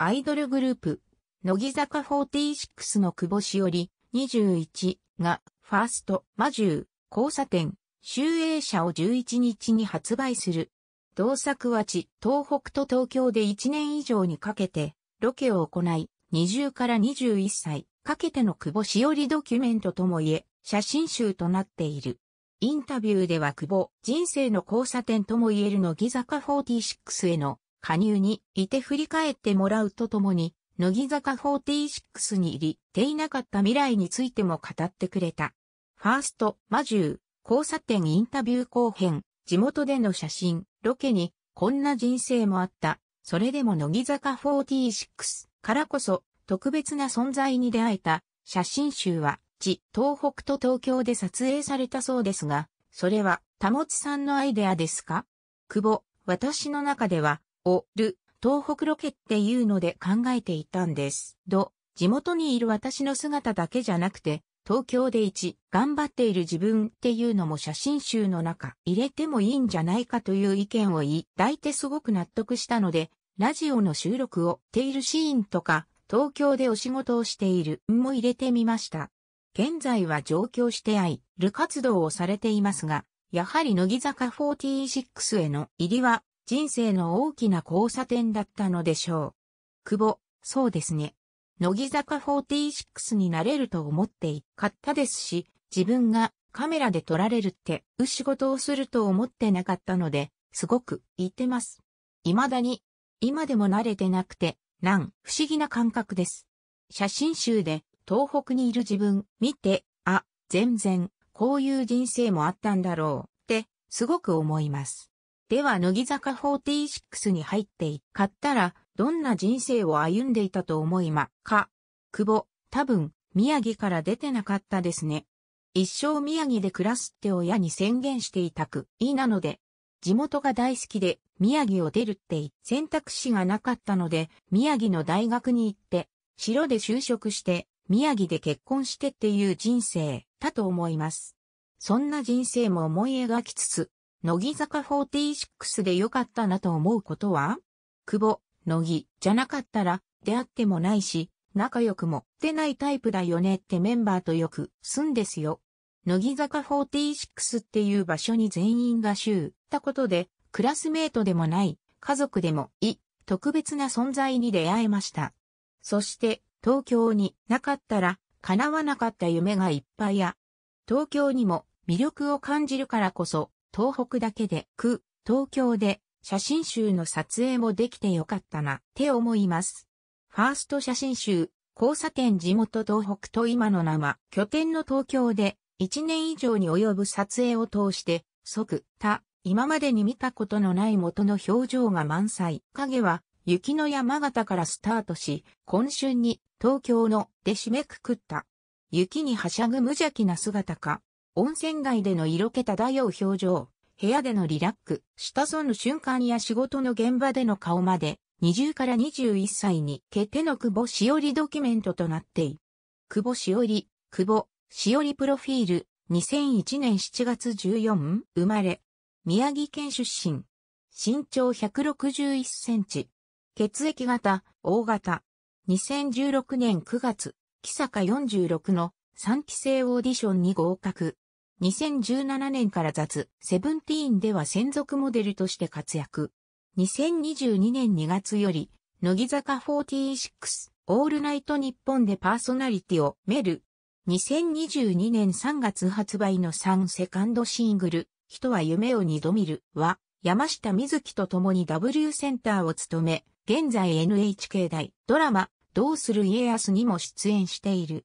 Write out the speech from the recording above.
アイドルグループ、乃木坂46の久保しおり、21が、ファースト、魔獣、交差点、集英社を11日に発売する。同作は地、東北と東京で1年以上にかけて、ロケを行い、20から21歳、かけての久保しおりドキュメントともいえ、写真集となっている。インタビューでは久保、人生の交差点ともいえる乃木坂46への加入にいて振り返ってもらうとともに、乃木坂46に入りていなかった未来についても語ってくれた。ファースト、魔獣、交差点インタビュー後編、地元での写真、ロケに、こんな人生もあった。それでも乃木坂46からこそ、特別な存在に出会えた、写真集は、地、東北と東京で撮影されたそうですが、それは、田持さんのアイデアですか久保、私の中では、をる東北ロケっていうので考えていたんです。ど、地元にいる私の姿だけじゃなくて、東京で一、頑張っている自分っていうのも写真集の中入れてもいいんじゃないかという意見を言い、抱いてすごく納得したので、ラジオの収録をているシーンとか、東京でお仕事をしているも入れてみました。現在は上京してあい、ル活動をされていますが、やはり乃木坂46への入りは人生の大きな交差点だったのでしょう。久保、そうですね。乃木坂46になれると思っていかったですし、自分がカメラで撮られるって、う仕事をすると思ってなかったので、すごく言ってます。未だに、今でも慣れてなくて、なん、不思議な感覚です。写真集で、東北にいる自分、見て、あ、全然、こういう人生もあったんだろう、って、すごく思います。では乃木坂46に入っていったら、どんな人生を歩んでいたと思いまか。久保、多分、宮城から出てなかったですね。一生宮城で暮らすって親に宣言していたく、いなので、地元が大好きで、宮城を出るって選択肢がなかったので、宮城の大学に行って、城で就職して、宮城で結婚してっていう人生だと思います。そんな人生も思い描きつつ、乃木坂46で良かったなと思うことは久保、乃木じゃなかったら出会ってもないし、仲良くも出ないタイプだよねってメンバーとよくすんですよ。乃木坂46っていう場所に全員が集ったことで、クラスメートでもない、家族でもいい、特別な存在に出会えました。そして、東京になかったら、叶わなかった夢がいっぱいや、東京にも魅力を感じるからこそ、東北だけで、区、東京で、写真集の撮影もできてよかったな、って思います。ファースト写真集、交差点地元東北と今の生、拠点の東京で、1年以上に及ぶ撮影を通して、即、他、今までに見たことのない元の表情が満載。影は、雪の山形からスタートし、今春に東京ので締めくくった。雪にはしゃぐ無邪気な姿か、温泉街での色気漂う表情、部屋でのリラック、下たうの瞬間や仕事の現場での顔まで、20から21歳にけ手の久保しおりドキュメントとなっている。久保しおり、久保、しおりプロフィール、2001年7月14、生まれ、宮城県出身、身長161センチ、血液型、大型、2016年9月、木坂46の3期生オーディションに合格。2017年から雑、セブンティーンでは専属モデルとして活躍。2022年2月より、乃木坂46、オールナイト日本でパーソナリティをメル。2022年3月発売の3セカンドシングル、人は夢を二度見るは、山下美月と共に W センターを務め、現在 NHK 大ドラマ、どうする家康にも出演している。